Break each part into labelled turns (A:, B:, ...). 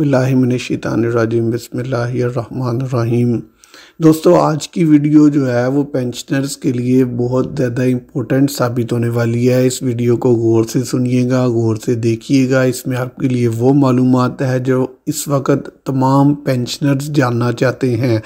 A: बिल्लामिनशानरजीम रहीम दोस्तों आज की वीडियो जो है वो पेंशनर्स के लिए बहुत ज़्यादा इम्पोर्टेंट साबित होने वाली है इस वीडियो को गौर से सुनिएगा गौर से देखिएगा इसमें आपके लिए वो मालूम है जो इस वक्त तमाम पेंशनर्स जानना चाहते हैं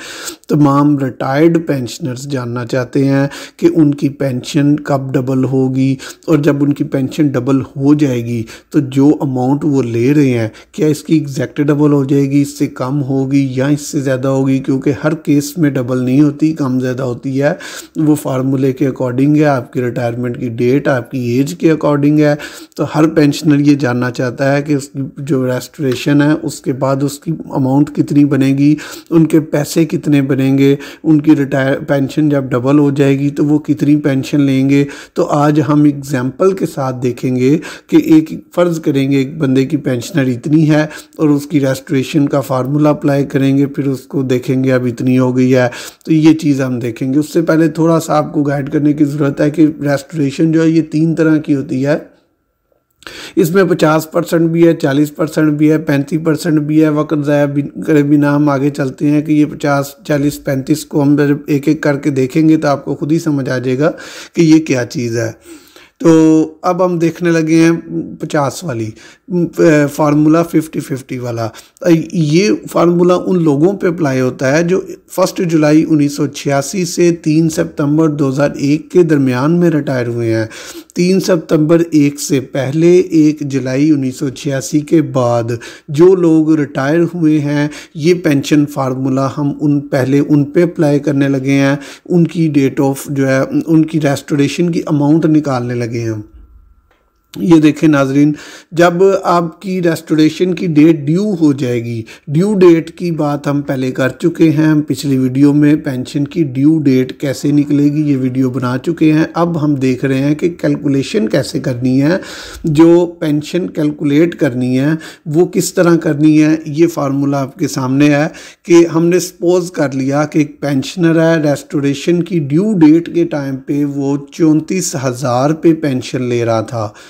A: तमाम रिटायर्ड पेंशनर्स जानना चाहते हैं कि उनकी पेंशन कब डबल होगी और जब उनकी पेंशन डबल हो जाएगी तो जो अमाउंट वो ले रहे हैं क्या इसकी एग्जैक्ट डबल हो जाएगी इससे कम होगी या इससे ज़्यादा होगी क्योंकि हर केस केस में डबल नहीं होती कम ज़्यादा होती है वो फार्मूले के अकॉर्डिंग है आपकी रिटायरमेंट की डेट आपकी एज के अकॉर्डिंग है तो हर पेंशनर ये जानना चाहता है कि उसकी जो रेस्टोरेशन है उसके बाद उसकी अमाउंट कितनी बनेगी उनके पैसे कितने बनेंगे उनकी रिटायर पेंशन जब डबल हो जाएगी तो वो कितनी पेंशन लेंगे तो आज हम एग्ज़ाम्पल के साथ देखेंगे कि एक फ़र्ज़ करेंगे एक बंदे की पेंशनर इतनी है और उसकी रेस्टोरेशन का फार्मूला अप्लाई करेंगे फिर उसको देखेंगे अब इतनी हो गई है तो ये चीज़ हम देखेंगे उससे पहले थोड़ा सा आपको गाइड करने की ज़रूरत है कि रेस्टोरेशन जो है ये तीन तरह की होती है इसमें 50 परसेंट भी है 40 परसेंट भी है 35 परसेंट भी है वक्त ज़ाया करे बिना हम आगे चलते हैं कि ये 50 40 35 को हम एक एक करके देखेंगे तो आपको खुद ही समझ आ जाएगा कि ये क्या चीज़ है तो अब हम देखने लगे हैं पचास वाली फार्मूला फिफ्टी फिफ्टी वाला ये फार्मूला उन लोगों पे अप्लाई होता है जो फर्स्ट जुलाई 1986 से तीन सितंबर 2001 के दरमियान में रिटायर हुए हैं तीन सितंबर एक से पहले एक जुलाई 1986 के बाद जो लोग रिटायर हुए हैं ये पेंशन फार्मूला हम उन पहले उन पे अप्लाई करने लगे हैं उनकी डेट ऑफ जो है उनकी रेस्टोरेशन की अमाउंट निकालने लगे again. ये देखें नाजरीन जब आपकी रेस्टोरेशन की डेट ड्यू हो जाएगी ड्यू डेट की बात हम पहले कर चुके हैं हम पिछली वीडियो में पेंशन की ड्यू डेट कैसे निकलेगी ये वीडियो बना चुके हैं अब हम देख रहे हैं कि कैलकुलेशन कैसे करनी है जो पेंशन कैलकुलेट करनी है वो किस तरह करनी है ये फार्मूला आपके सामने है कि हमने सपोज़ कर लिया कि एक पेंशनर है रेस्टोरेशन की ड्यू डेट के टाइम पर वो चौंतीस हज़ार पे पेंशन ले रहा था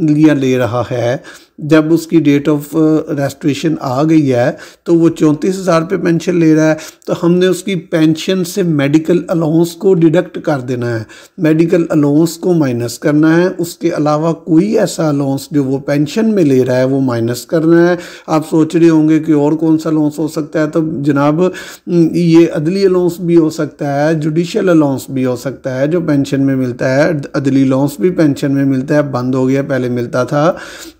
A: लिया ले रहा है जब उसकी डेट ऑफ रेस्ट्रेशन आ गई है तो वो चौंतीस हज़ार रुपये पेंशन ले रहा है तो हमने उसकी पेंशन से मेडिकल अलाउंस को डिडक्ट कर देना है मेडिकल अलाउंस को माइनस करना है उसके अलावा कोई ऐसा अलाउंस जो वो पेंशन में ले रहा है वो माइनस करना है आप सोच रहे होंगे कि और कौन सा अलाउंस हो सकता है तो जनाब ये अदली अलाउंस भी हो सकता है जुडिशल अलाउंस भी हो सकता है जो पेंशन में मिलता है अदली अलाउंस भी पेंशन में मिलता है बंद हो गया पहले पहले मिलता था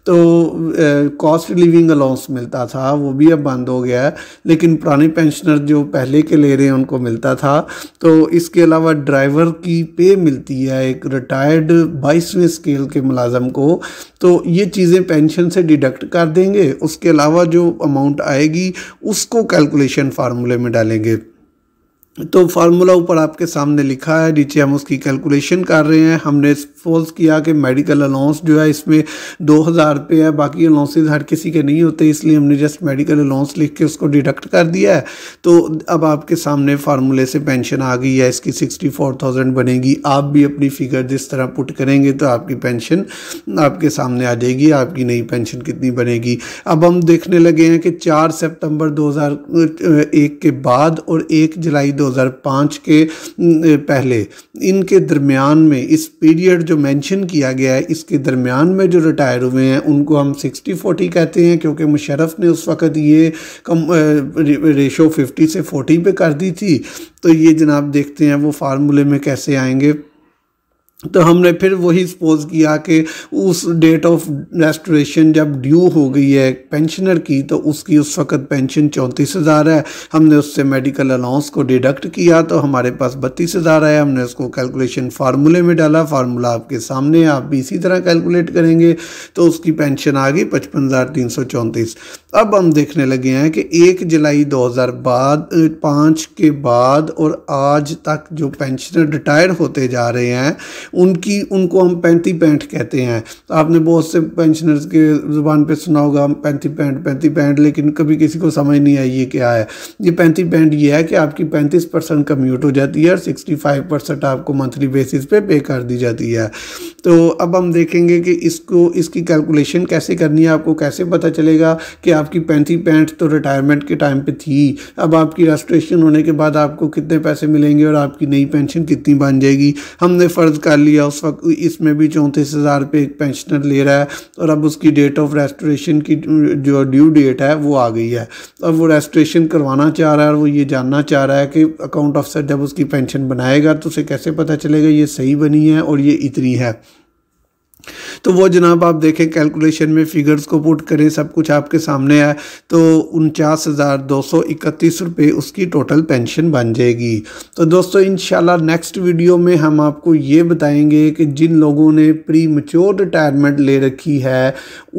A: तो कॉस्ट लिविंग अलाउंस मिलता था वो भी अब बंद हो गया है लेकिन पुराने पेंशनर जो पहले के ले रहे हैं उनको मिलता था तो इसके अलावा ड्राइवर की पे मिलती है एक रिटायर्ड बाईसवें स्केल के मुलाजम को तो ये चीज़ें पेंशन से डिडक्ट कर देंगे उसके अलावा जो अमाउंट आएगी उसको कैलकुलेशन फार्मूले में डालेंगे तो फार्मूला ऊपर आपके सामने लिखा है नीचे हम उसकी कैलकुलेशन कर रहे हैं हमने फोर्स किया कि मेडिकल अलाउंस जो है इसमें दो हज़ार रुपये है बाकी अलाउंसेज हर किसी के नहीं होते इसलिए हमने जस्ट मेडिकल अलाउंस लिख के उसको डिडक्ट कर दिया है तो अब आपके सामने फार्मूले से पेंशन आ गई है इसकी सिक्सटी फोर थाउजेंड बनेगी आप भी अपनी फिगर जिस तरह पुट करेंगे तो आपकी पेंशन आपके सामने आ जाएगी आपकी नई पेंशन कितनी बनेगी अब हम देखने लगे हैं कि चार हज़ार एक के बाद और एक जुलाई पाँच के पहले इनके दरमियान में इस पीरियड जो जो मेंशन किया गया है इसके दरमियान में जो रिटायर हुए हैं उनको हम सिक्सटी फोर्टी कहते हैं क्योंकि मुशरफ ने उस वक़्त ये कम रेशो फिफ्टी से फोर्टी पे कर दी थी तो ये जनाब देखते हैं वो फार्मूले में कैसे आएंगे तो हमने फिर वही सपोज़ किया कि उस डेट ऑफ रेस्टोरेशन जब ड्यू हो गई है पेंशनर की तो उसकी उस वक्त पेंशन चौंतीस हज़ार है हमने उससे मेडिकल अलाउंस को डिडक्ट किया तो हमारे पास बत्तीस हज़ार है हमने उसको कैलकुलेशन फार्मूले में डाला फार्मूला आपके सामने है आप भी इसी तरह कैलकुलेट करेंगे तो उसकी पेंशन आ गई पचपन हज़ार तीन सौ चौंतीस अब हम देखने लगे हैं कि एक जुलाई दो हज़ार बाद पाँच के बाद और आज तक जो पेंशनर रिटायर होते जा रहे हैं उनकी उनको हम पैंती पैंठ कहते हैं तो आपने बहुत से पेंशनर्स के ज़ुबान पे सुना होगा हम पैंती पैंठ पैंती पैंठ लेकिन कभी किसी को समझ नहीं आई ये क्या है ये पैंती पैंठ ये है कि आपकी पैंतीस परसेंट कम्यूट हो जाती है और सिक्सटी फाइव परसेंट आपको मंथली बेसिस पे पे कर दी जाती है तो अब हम देखेंगे कि इसको इसकी कैलकुलेशन कैसे करनी है आपको कैसे पता चलेगा कि आपकी पैंती पैंठ तो रिटायरमेंट के टाइम पर थी अब आपकी रजिस्ट्रेशन होने के बाद आपको कितने पैसे मिलेंगे और आपकी नई पेंशन कितनी बन जाएगी हमने फ़र्ज़ कर कर लिया उस वक्त इसमें भी चौंतीस हज़ार रुपये एक पेंशनर ले रहा है और अब उसकी डेट ऑफ रेस्टोरेशन की जो ड्यू डेट है वो आ गई है अब वो रेस्टोरेशन करवाना चाह रहा है और वो ये जानना चाह रहा है कि अकाउंट ऑफिसर जब उसकी पेंशन बनाएगा तो उसे कैसे पता चलेगा ये सही बनी है और ये इतनी है तो वो जनाब आप देखें कैलकुलेशन में फिगर्स को पुट करें सब कुछ आपके सामने आए तो उनचास हज़ार दो सौ इकतीस रुपये उसकी टोटल पेंशन बन जाएगी तो दोस्तों इन नेक्स्ट वीडियो में हम आपको ये बताएंगे कि जिन लोगों ने प्री मच्योर रिटायरमेंट ले रखी है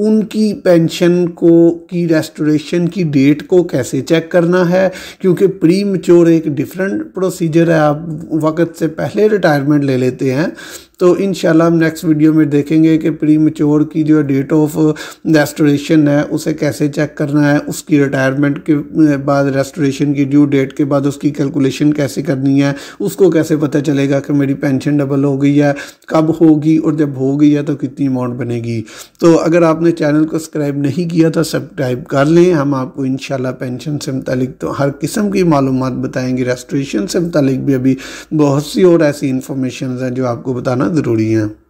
A: उनकी पेंशन को की रेस्टोरेशन की डेट को कैसे चेक करना है क्योंकि प्री मच्योर एक डिफरेंट प्रोसीजर है आप वक्त से पहले रिटायरमेंट ले लेते हैं तो इन हम नेक्स्ट वीडियो में देखेंगे कि प्री मेच्योर की जो डेट ऑफ रेस्टोरेशन है उसे कैसे चेक करना है उसकी रिटायरमेंट के uh, बाद रेस्टोरेशन की ड्यू डेट के बाद उसकी कैलकुलेशन कैसे करनी है उसको कैसे पता चलेगा कि मेरी पेंशन डबल हो गई है कब होगी और जब हो गई है तो कितनी अमाउंट बनेगी तो अगर आपने चैनल को सब्सक्राइब नहीं किया तो सब्सक्राइब कर लें हम आपको इन पेंशन से मुतलिक तो हर किस्म की मालूम बताएँगे रेस्टोरेशन से मुतलिक भी अभी बहुत सी और ऐसी इन्फॉर्मेशन हैं जो आपको बताना करना ज़रूरी है